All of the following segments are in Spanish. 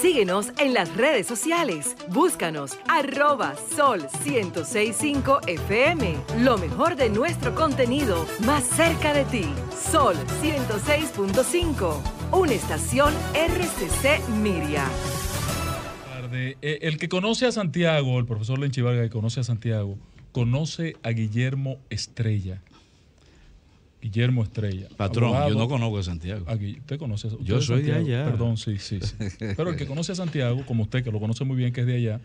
Síguenos en las redes sociales. Búscanos arroba sol 1065 FM. Lo mejor de nuestro contenido más cerca de ti. Sol 106.5. Una estación RCC Miria. Eh, el que conoce a Santiago, el profesor Lenchivarga que conoce a Santiago, conoce a Guillermo Estrella. Guillermo Estrella. Patrón, yo no conozco a Santiago. Ah, usted conoce. yo soy de allá. Perdón, sí, sí, Pero el que conoce a Santiago, como usted que lo conoce muy bien, que es de allá.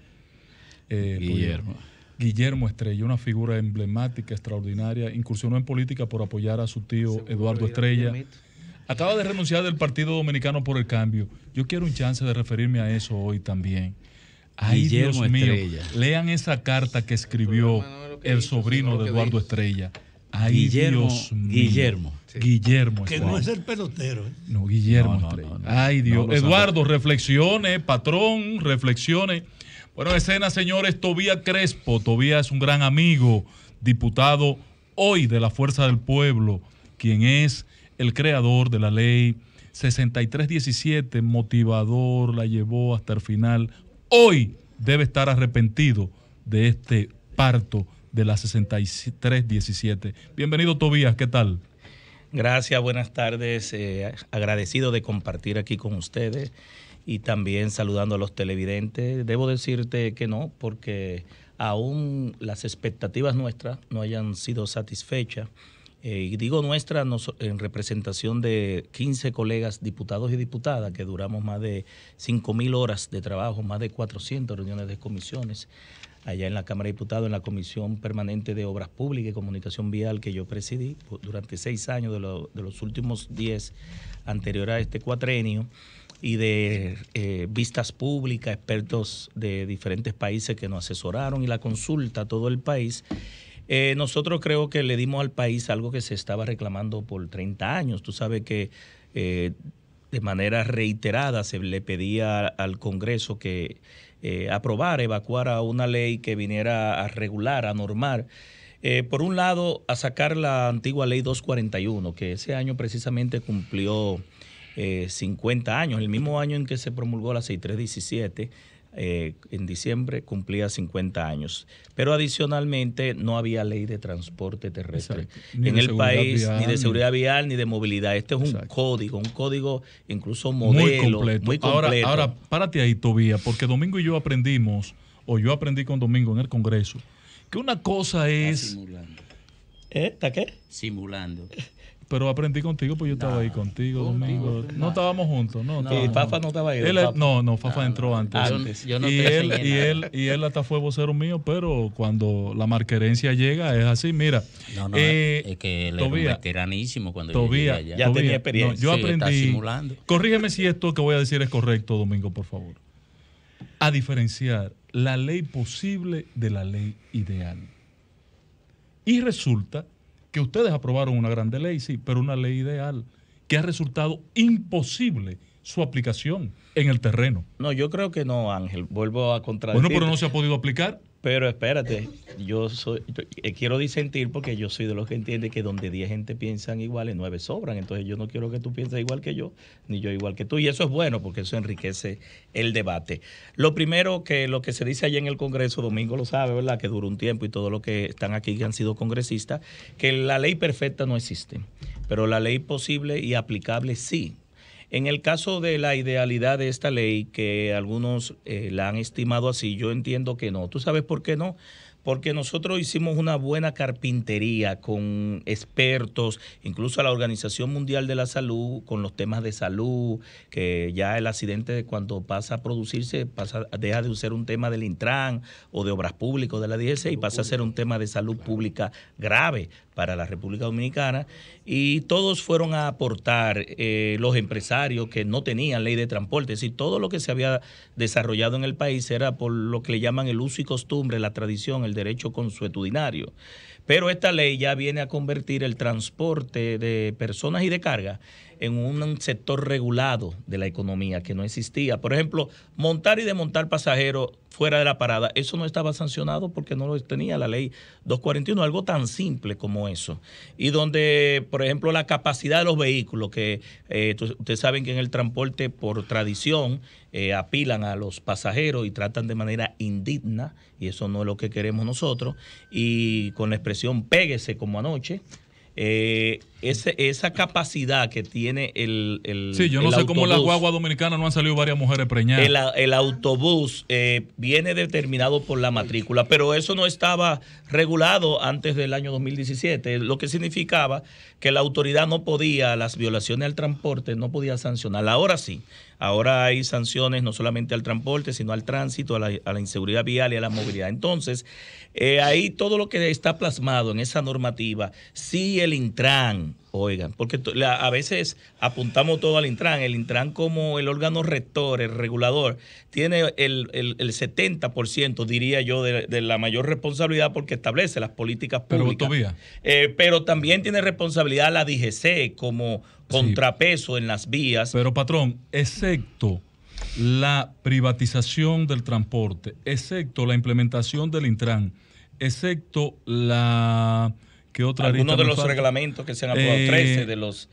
Eh, Guillermo. Guillermo Estrella, una figura emblemática, extraordinaria, incursionó en política por apoyar a su tío Eduardo Estrella. Acaba de renunciar del Partido Dominicano por el Cambio. Yo quiero un chance de referirme a eso hoy también. Ay, Dios mío, lean esa carta que escribió el sobrino de Eduardo Estrella. Guillermo. Guillermo. Guillermo Que no es el pelotero. ¿eh? No, Guillermo Ay, Dios. Eduardo, reflexione, patrón, reflexione. Bueno, escena, señores, Tobía Crespo. Tobía es un gran amigo, diputado hoy de la Fuerza del Pueblo, quien es el creador de la ley 6317, motivador, la llevó hasta el final. Hoy debe estar arrepentido de este parto de la 6317. Bienvenido Tobías, ¿qué tal? Gracias, buenas tardes. Eh, agradecido de compartir aquí con ustedes y también saludando a los televidentes. Debo decirte que no, porque aún las expectativas nuestras no hayan sido satisfechas. Eh, y digo nuestra en representación de 15 colegas diputados y diputadas, que duramos más de 5.000 horas de trabajo, más de 400 reuniones de comisiones allá en la Cámara de Diputados, en la Comisión Permanente de Obras Públicas y Comunicación Vial que yo presidí durante seis años de, los últimos diez anteriores a este cuatrenio y de eh, vistas públicas, expertos de diferentes países que nos asesoraron y la consulta a todo el país. Eh, nosotros creo que le dimos al país algo que se estaba reclamando por 30 años. Tú sabes que eh, de manera reiterada se le pedía al Congreso que eh, aprobar, evacuar a una ley que viniera a regular, a normar. Eh, por un lado, a sacar la antigua ley 241, que ese año precisamente cumplió 50 eh, años, el mismo año en que se promulgó la 6317, eh, en diciembre cumplía 50 años. Pero adicionalmente no había ley de transporte terrestre en el país, ni de seguridad vial, ni de movilidad. Este es un código, un código incluso modelo. Muy completo. Ahora, ahora, párate ahí, Tobía, porque Domingo y yo aprendimos, o yo aprendí con Domingo en el Congreso, que una cosa es... simulando. esta qué? Simulando pero aprendí contigo, pues yo estaba ahí contigo, Domingo. No estábamos juntos, no. ¿Y Fafa no estaba ahí? no, no, Fafa ah, entró antes. Yo, no y, él, y, él, y él hasta fue vocero mío, pero cuando la marquerencia llega es así, mira. Eh, es que él era veteranísimo cuando yo allá. Ya tenía experiencia. yo aprendí. Simulando. Corrígeme si esto que voy a decir es correcto, Domingo, por favor. A diferenciar la ley posible de la ley ideal. Y resulta que ustedes aprobaron una grande ley, sí, pero una ley ideal que ha resultado imposible su aplicación en el terreno. No, yo creo que no, Ángel. Vuelvo a contradecir. Bueno, pero no se ha podido aplicar. Pero espérate, yo soy, eh, quiero disentir porque yo soy de los que entiende que donde 10 gente piensan iguales, 9 sobran. Entonces yo no quiero que tú pienses igual que yo, ni yo igual que tú. Y eso es bueno porque eso enriquece el debate. Lo primero que lo que se dice allá en el Congreso, Domingo lo sabe, ¿verdad? Que duró un tiempo y todos los que están aquí que han sido congresistas, que la ley perfecta no existe. Pero la ley posible y aplicable sí. En el caso de la idealidad de esta ley, que algunos eh, la han estimado así, yo entiendo que no. ¿Tú sabes por qué no? porque nosotros hicimos una buena carpintería con expertos, incluso a la Organización Mundial de la Salud, con los temas de salud, que ya el accidente cuando pasa a producirse pasa, deja de ser un tema del Intran o de Obras Públicas de la DGC y pasa a ser un tema de salud pública grave para la República Dominicana y todos fueron a aportar eh, los empresarios que no tenían ley de transporte. Es todo lo que se había desarrollado en el país era por lo que le llaman el uso y costumbre, la tradición, el derecho consuetudinario. Pero esta ley ya viene a convertir el transporte de personas y de carga en un sector regulado de la economía que no existía. Por ejemplo, montar y desmontar pasajeros fuera de la parada, eso no estaba sancionado porque no lo tenía la ley 241, algo tan simple como eso. Y donde, por ejemplo, la capacidad de los vehículos, que eh, ustedes saben que en el transporte por tradición eh, apilan a los pasajeros y tratan de manera indigna, y eso no es lo que queremos nosotros, y con la expresión péguese como anoche, eh, esa capacidad que tiene el, el Sí, yo no sé autobús. en la guagua dominicana no han salido varias mujeres preñadas. El, autobús eh, viene determinado por la matrícula, pero eso no estaba regulado antes del año 2017, lo que significaba que la autoridad no podía, las violaciones al transporte no podía sancionar. Ahora sí, Ahora hay sanciones no solamente al transporte, sino al tránsito, a la, inseguridad vial y a la movilidad. Entonces, eh, ahí todo lo que está plasmado en esa normativa, si el Intran Oigan, porque a veces apuntamos todo al Intran. El Intran como el órgano rector, el regulador, tiene el, el, el 70%, diría yo, de, la mayor responsabilidad porque establece las políticas públicas. Pero, eh, pero también tiene responsabilidad la DGC como contrapeso en las vías. Pero patrón, excepto la privatización del transporte, excepto la implementación del Intran, excepto la otra Algunos de los reglamentos que se han aprobado, 13 eh, de los...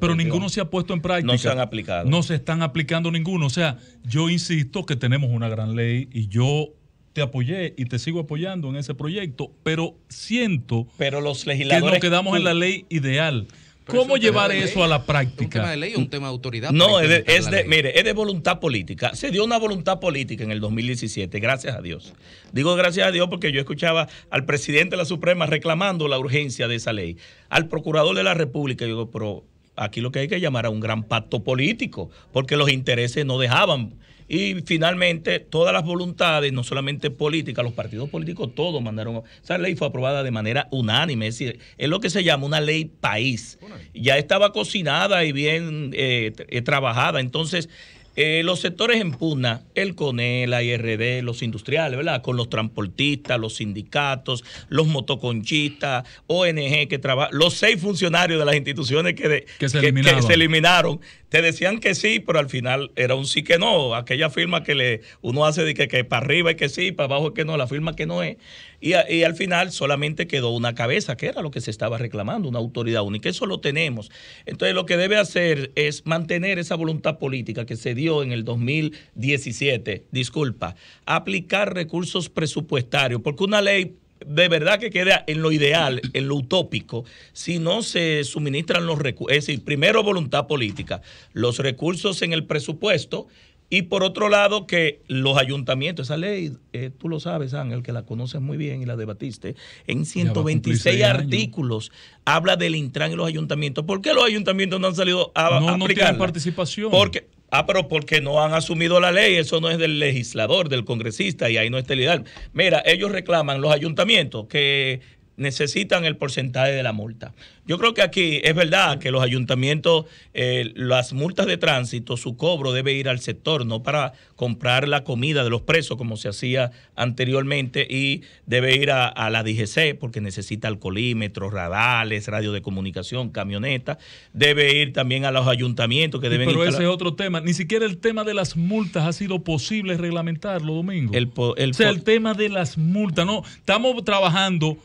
pero ninguno se ha puesto en práctica. No se han aplicado. No se están aplicando ninguno. O sea, yo insisto que tenemos una gran ley y yo te apoyé y te sigo apoyando en ese proyecto, pero siento pero los legisladores que nos quedamos en la ley ideal. ¿Cómo llevar eso a la práctica? ¿Es un tema de ley un tema de autoridad? No, es de, de mire, es de voluntad política. Se dio una voluntad política en el 2017, gracias a Dios. Digo gracias a Dios porque yo escuchaba al presidente de la Suprema reclamando la urgencia de esa ley, al procurador de la República, digo, pero aquí lo que hay que llamar a un gran pacto político, porque los intereses no dejaban y finalmente, todas las voluntades, no solamente políticas, los partidos políticos, todos mandaron. Esa ley fue aprobada de manera unánime, es lo que se llama una ley país. Ya estaba cocinada y bien eh, eh, trabajada. Entonces, eh, los sectores en pugna, el CONE, la IRD, los industriales, ¿verdad? Con los transportistas, los sindicatos, los motoconchistas, ONG que trabajan, los seis funcionarios de las instituciones que se eliminaron te decían que sí, pero al final era un sí que no. Aquella firma que le, uno hace de que, para arriba es que sí, para abajo es que no, la firma que no es. Y, y, al final solamente quedó una cabeza, que era lo que se estaba reclamando, una autoridad única. Eso lo tenemos. Entonces lo que debe hacer es mantener esa voluntad política que se dio en el 2017, disculpa, aplicar recursos presupuestarios, porque una ley de verdad que queda en lo ideal, en lo utópico, si no se suministran los recursos, es decir, primero voluntad política, los recursos en el presupuesto y por otro lado que los ayuntamientos, esa ley, eh, tú lo sabes Ángel, que la conoces muy bien y la debatiste, en 126 artículos habla del Intran en los ayuntamientos. ¿Por qué los ayuntamientos no han salido a... No, no participación. Porque Ah, pero porque no han asumido la ley, eso no es del legislador, del congresista, y ahí no está el ideal. Mira, ellos reclaman los ayuntamientos que necesitan el porcentaje de la multa. Yo creo que aquí es verdad que los ayuntamientos, eh, las multas de tránsito, su cobro debe ir al sector, no para comprar la comida de los presos como se hacía anteriormente y debe ir a, la DGC porque necesita alcoholímetros, radales, radio de comunicación, camionetas, debe ir también a los ayuntamientos que deben... pero ese es otro tema, ni siquiera el tema de las multas ha sido posible reglamentarlo, Domingo. El, o sea, el tema de las multas, no, estamos trabajando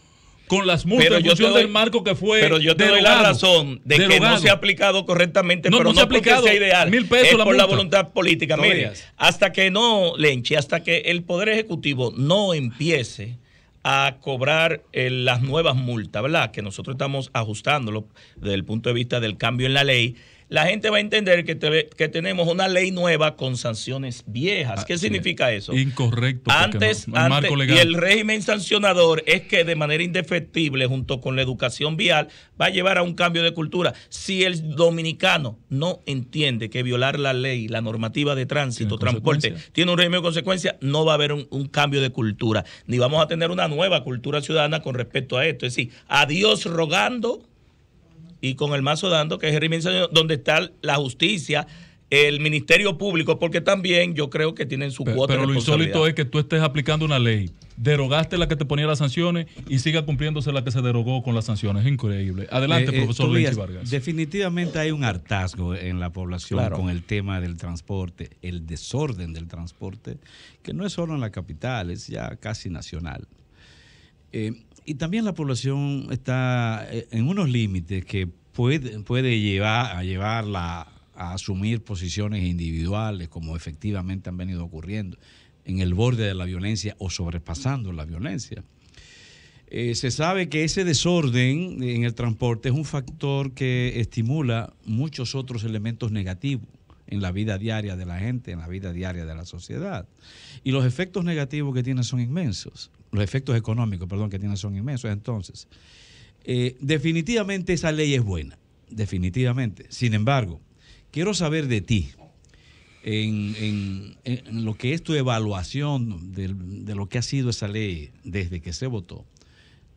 con las multas yo del marco que fue. Pero yo te doy la razón de que no se ha aplicado correctamente, no, pero no, se ha aplicado, sea ideal. Mil pesos es por la voluntad política. hasta que no, Lenchi, hasta que el Poder Ejecutivo no empiece a cobrar eh, las nuevas multas, ¿verdad? Que nosotros estamos ajustándolo desde el punto de vista del cambio en la ley la gente va a entender que, tenemos una ley nueva con sanciones viejas. ¿Qué significa eso? Incorrecto. Antes, y el régimen sancionador es que de manera indefectible, junto con la educación vial, va a llevar a un cambio de cultura. Si el dominicano no entiende que violar la ley, la normativa de tránsito, transporte, tiene un régimen de consecuencia, no va a haber un, cambio de cultura, ni vamos a tener una nueva cultura ciudadana con respecto a esto. Es decir, adiós rogando y con el mazo dando, que es Jerry donde está la justicia, el Ministerio Público, porque también yo creo que tienen su cuota pero de Pero lo insólito es que tú estés aplicando una ley, derogaste la que te ponía las sanciones y siga cumpliéndose la que se derogó con las sanciones. Es increíble. Adelante, eh, eh, profesor Luis Vargas. Definitivamente hay un hartazgo en la población con el tema del transporte, el desorden del transporte, que no es solo en la capital, es ya casi nacional. Eh, y también la población está eh, en unos límites que puede, llevar a llevarla a asumir posiciones individuales, como efectivamente han venido ocurriendo, en el borde de la violencia o sobrepasando la violencia. Eh, se sabe que ese desorden en el transporte es un factor que estimula muchos otros elementos negativos en la vida diaria de la gente, en la vida diaria de la sociedad. Y los efectos negativos que tiene son inmensos los efectos económicos, perdón, que tiene son inmensos. Entonces, eh, definitivamente esa ley es buena, definitivamente. Sin embargo, quiero saber de ti, en, lo que es tu evaluación de, de, lo que ha sido esa ley desde que se votó,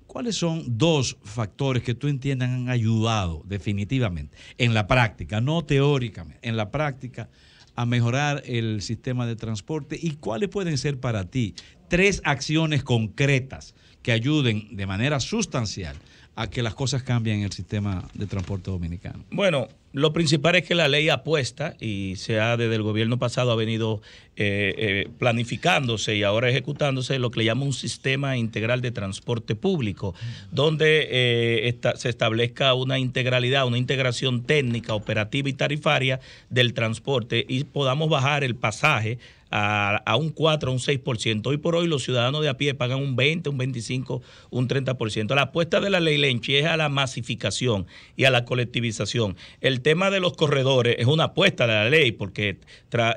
¿cuáles son dos factores que tú entiendas han ayudado definitivamente en la práctica, no teóricamente, en la práctica? a mejorar el sistema de transporte y cuáles pueden ser para ti tres acciones concretas que ayuden de manera sustancial a que las cosas cambien en el sistema de transporte dominicano? Bueno, lo principal es que la ley apuesta y se ha desde el gobierno pasado ha venido eh, eh, planificándose y ahora ejecutándose lo que le llama un sistema integral de transporte público, donde eh, se establezca una integralidad, una integración técnica, operativa y tarifaria del transporte y podamos bajar el pasaje a, a, un 4, a un 6%. Hoy por hoy los ciudadanos de a pie pagan un 20, un 25, un 30%. La apuesta de la ley Lenchi es a la masificación y a la colectivización. El tema de los corredores es una apuesta de la ley porque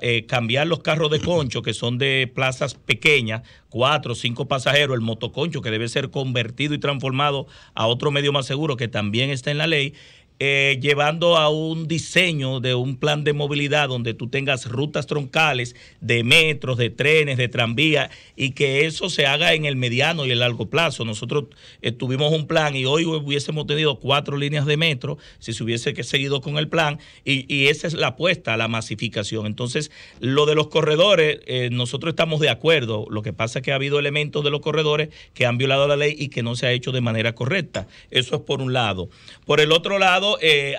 eh, cambiar los carros de concho que son de plazas pequeñas, cuatro o cinco pasajeros, el motoconcho que debe ser convertido y transformado a otro medio más seguro que también está en la ley, eh, llevando a un diseño de un plan de movilidad donde tú tengas rutas troncales de metros, de trenes, de tranvía y que eso se haga en el mediano y el largo plazo. Nosotros eh, tuvimos un plan y hoy hubiésemos tenido cuatro líneas de metro si se hubiese seguido con el plan y, esa es la apuesta a la masificación. Entonces, lo de los corredores, eh, nosotros estamos de acuerdo. Lo que pasa es que ha habido elementos de los corredores que han violado la ley y que no se ha hecho de manera correcta. Eso es por un lado. Por el otro lado,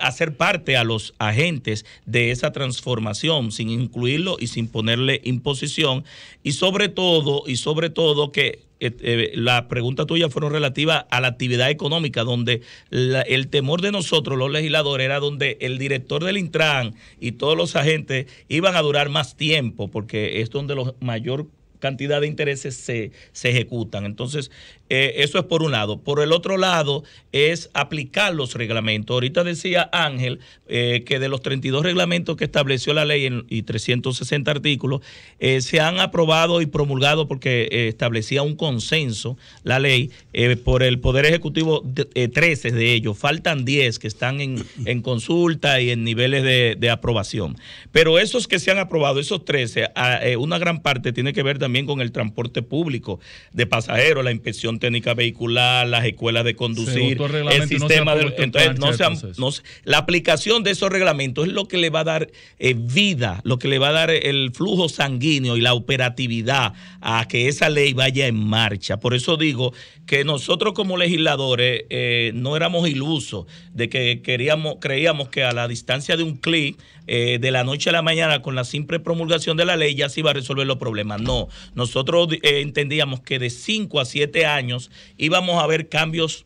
hacer eh, parte a los agentes de esa transformación sin incluirlo y sin ponerle imposición y sobre todo y sobre todo que eh, eh, la pregunta tuya fueron relativa a la actividad económica, donde el temor de nosotros, los legisladores, era donde el director del Intran y todos los agentes iban a durar más tiempo, porque es donde los mayor cantidad de intereses se, se ejecutan. Entonces, eh, eso es por un lado. Por el otro lado, es aplicar los reglamentos. Ahorita decía Ángel eh, que de los 32 reglamentos que estableció la ley y 360 artículos, eh, se han aprobado y promulgado porque establecía un consenso la ley por el Poder Ejecutivo, de, 13 de ellos. Faltan 10 que están en, consulta y en niveles de, de, aprobación. Pero esos que se han aprobado, esos 13, una gran parte tiene que ver también con el transporte público de pasajeros, la inspección técnica vehicular, las escuelas de conducir, el, sistema de... Entonces, la aplicación de esos reglamentos es lo que le va a dar eh, vida, lo que le va a dar eh, el flujo sanguíneo y la operatividad a que esa ley vaya en marcha. Por eso digo que nosotros como legisladores eh, no éramos ilusos de que queríamos, creíamos que a la distancia de un clic de la noche a la mañana con la simple promulgación de la ley ya se iba a resolver los problemas. No, nosotros eh, entendíamos que de 5 a 7 años íbamos a ver cambios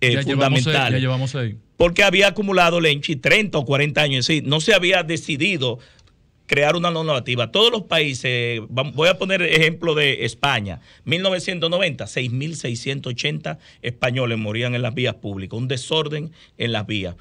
eh, fundamentales. Porque había acumulado Lenchi 30 o 40 años, sí, no se había decidido crear una normativa. Todos los países, voy a poner ejemplo de España, 1990, 6.680 españoles morían en las vías públicas, un desorden en las vías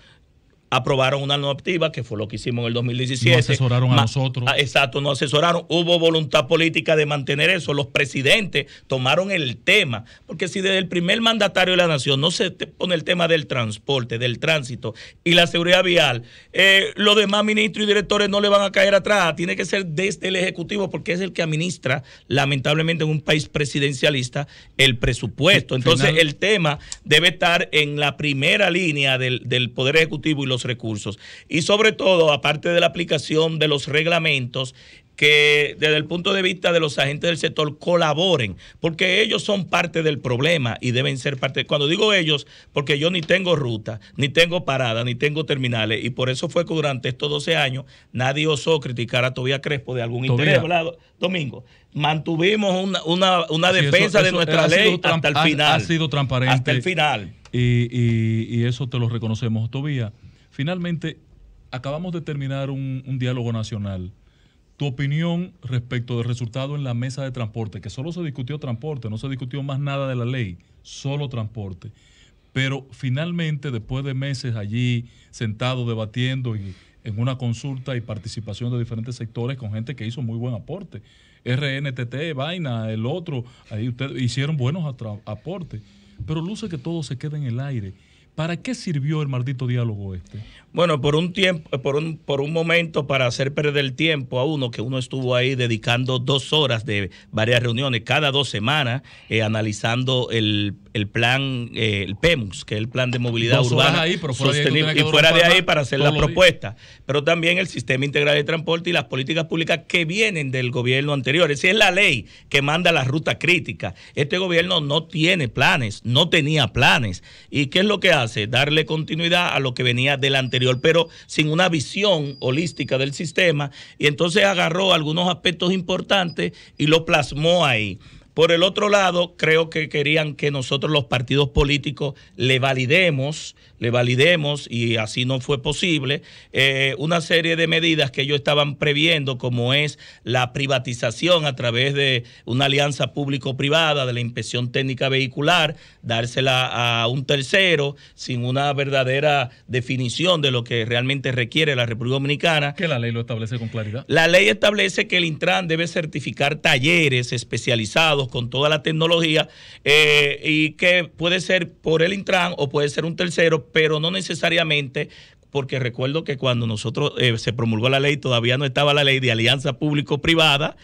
aprobaron una normativa, que fue lo que hicimos en el 2017. No asesoraron a nosotros. Ah, exacto, no asesoraron. Hubo voluntad política de mantener eso. Los presidentes tomaron el tema, porque si desde el primer mandatario de la nación no se pone el tema del transporte, del tránsito y la seguridad vial, eh, los demás ministros y directores no le van a caer atrás. Tiene que ser desde el Ejecutivo, porque es el que administra, lamentablemente, en un país presidencialista, el presupuesto. Entonces, el tema debe estar en la primera línea del, del Poder Ejecutivo y los recursos. Y sobre todo, aparte de la aplicación de los reglamentos, que desde el punto de vista de los agentes del sector colaboren, porque ellos son parte del problema y deben ser parte. Cuando digo ellos, porque yo ni tengo ruta, ni tengo parada, ni tengo terminales, y por eso fue que durante estos 12 años nadie osó criticar a Tobía Crespo de algún interés, Domingo? Mantuvimos una, una, una defensa de nuestra ley hasta el final. Ha, sido transparente. Hasta el final. Y, y, eso te lo reconocemos, Tobía. Finalmente, acabamos de terminar un, diálogo nacional. Tu opinión respecto del resultado en la mesa de transporte, que solo se discutió transporte, no se discutió más nada de la ley, solo transporte. Pero finalmente, después de meses allí sentado debatiendo y en una consulta y participación de diferentes sectores con gente que hizo muy buen aporte, RNTT, Vaina, el otro, ahí ustedes hicieron buenos aportes. Pero luce que todo se queda en el aire ¿Para qué sirvió el maldito diálogo este? Bueno, por un tiempo, por un, por un momento para hacer perder el tiempo a uno, que uno estuvo ahí dedicando dos horas de varias reuniones, cada dos semanas, eh, analizando el, plan, eh, el PEMUS, que es el plan de movilidad urbana y fuera de ahí para hacer la propuesta. Pero también el sistema integral de transporte y las políticas públicas que vienen del gobierno anterior. Esa es la ley que manda la ruta crítica. Este gobierno no tiene planes, no tenía planes. ¿Y qué es lo que hace? darle continuidad a lo que venía del anterior, pero sin una visión holística del sistema. Y entonces agarró algunos aspectos importantes y lo plasmó ahí. Por el otro lado, creo que querían que nosotros los partidos políticos le validemos, le validemos, y así no fue posible, eh, una serie de medidas que ellos estaban previendo, como es la privatización a través de una alianza público-privada de la inspección técnica vehicular, dársela a un tercero sin una verdadera definición de lo que realmente requiere la República Dominicana. Que la ley lo establece con claridad. La ley establece que el Intran debe certificar talleres especializados con toda la tecnología eh, y que puede ser por el Intran o puede ser un tercero, pero no necesariamente porque recuerdo que cuando nosotros eh, se promulgó la ley todavía no estaba la ley de alianza público-privada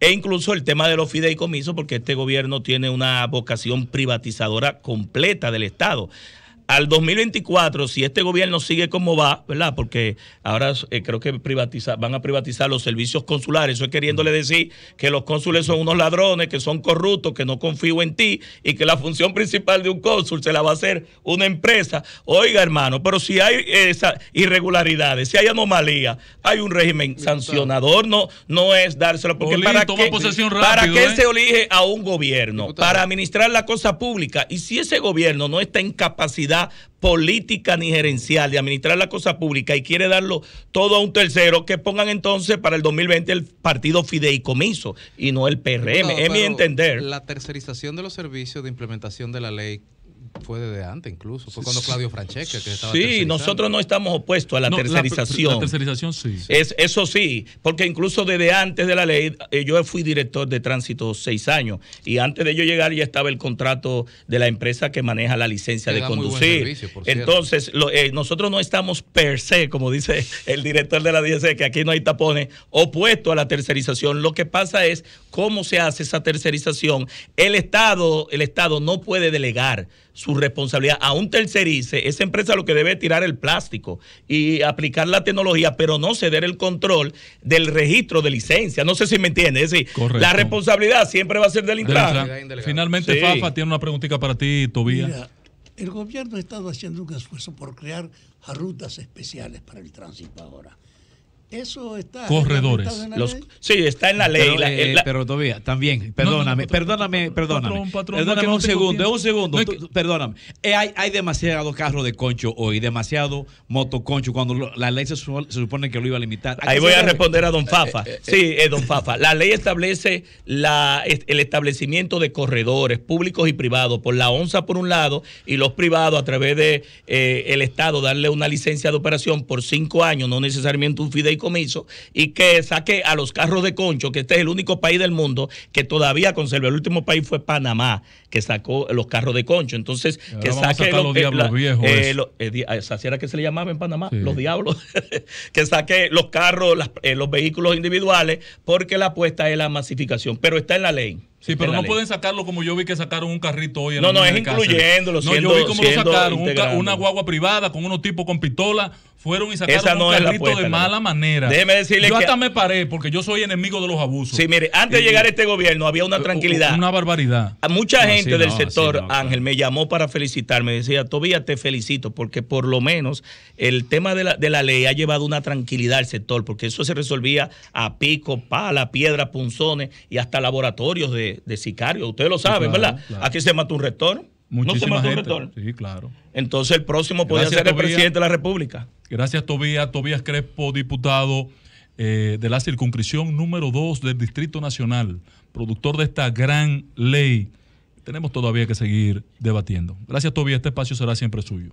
e incluso el tema de los fideicomisos, porque este gobierno tiene una vocación privatizadora completa del Estado al 2024, si este gobierno sigue como va, ¿verdad? Porque ahora eh, creo que van a privatizar los servicios consulares. Eso es queriéndole decir que los cónsules son unos ladrones, que son corruptos, que no confío en ti y que la función principal de un cónsul se la va a hacer una empresa. Oiga, hermano, pero si hay esas irregularidades, si hay anomalías, hay un régimen sancionador, no, no es dárselo. Porque para, qué, ¿eh? se elige a un gobierno, para administrar la cosa pública. Y si ese gobierno no está en capacidad política ni gerencial de administrar la cosa pública y quiere darlo todo a un tercero, que pongan entonces para el 2020 el partido fideicomiso y no el PRM. es mi entender. La tercerización de los servicios de implementación de la ley fue desde antes incluso. Fue cuando Claudio Francesca que Sí, nosotros no estamos opuestos a la tercerización. tercerización sí. Es, eso sí, porque incluso desde antes de la ley, eh, yo fui director de tránsito seis años y antes de yo llegar ya estaba el contrato de la empresa que maneja la licencia de conducir. Entonces, eh, nosotros no estamos per se, como dice el director de la DSE, que aquí no hay tapones, opuesto a la tercerización. Lo que pasa es cómo se hace esa tercerización. El Estado, el Estado no puede delegar su responsabilidad a un tercerice, esa empresa lo que debe es tirar el plástico y aplicar la tecnología, pero no ceder el control del registro de licencia. No sé si me entiendes. la responsabilidad siempre va a ser del Intran. Finalmente, Fafa tiene una preguntita para ti, Tobía. el gobierno ha estado haciendo un esfuerzo por crear rutas especiales para el tránsito ahora. Eso Corredores. sí, está en la ley. Pero, eh, todavía, también, perdóname, perdóname, perdóname. un, segundo, un segundo, perdóname. Eh, hay, hay demasiado carro de concho hoy, demasiado motoconcho, cuando la ley se, supone que lo iba a limitar. Ahí voy a responder a don eh, Fafa. sí, don Fafa. La ley establece la, el establecimiento de corredores públicos y privados por la ONSA por un lado y los privados a través de el Estado darle una licencia de operación por cinco años, no necesariamente un fideicomiso comiso y que saque a los carros de concho, que este es el único país del mundo que todavía conserva. El último país fue Panamá, que sacó los carros de concho. Entonces, que saque los, los, diablos viejos. Eh, eh, eh, que se le llamaba en Panamá? Los diablos. que saque los carros, los vehículos individuales, porque la apuesta es la masificación. Pero está en la ley. Sí, pero no pueden sacarlo como yo vi que sacaron un carrito hoy. En no, la no, es incluyéndolo. yo vi cómo sacaron. una guagua privada con unos tipos con pistola. Fueron y sacaron un carrito de mala manera. Déjeme decirle que. Yo hasta me paré porque yo soy enemigo de los abusos. Sí, mire, antes de llegar a este gobierno había una tranquilidad. Una barbaridad. mucha gente del sector, Ángel, me llamó para felicitarme. Decía, todavía te felicito porque por lo menos el tema de la, de la ley ha llevado una tranquilidad al sector porque eso se resolvía a pico, pala, piedra, punzones y hasta laboratorios de de, sicario Ustedes lo saben, ¿verdad? Aquí se mató un rector. Muchísima no se un rector. Sí, claro. Entonces el próximo podría ser el presidente de la República. Gracias, Tobías. Tobías Crespo, diputado eh, de la circunscripción número 2 del Distrito Nacional, productor de esta gran ley. Tenemos todavía que seguir debatiendo. Gracias, Tobías. Este espacio será siempre suyo.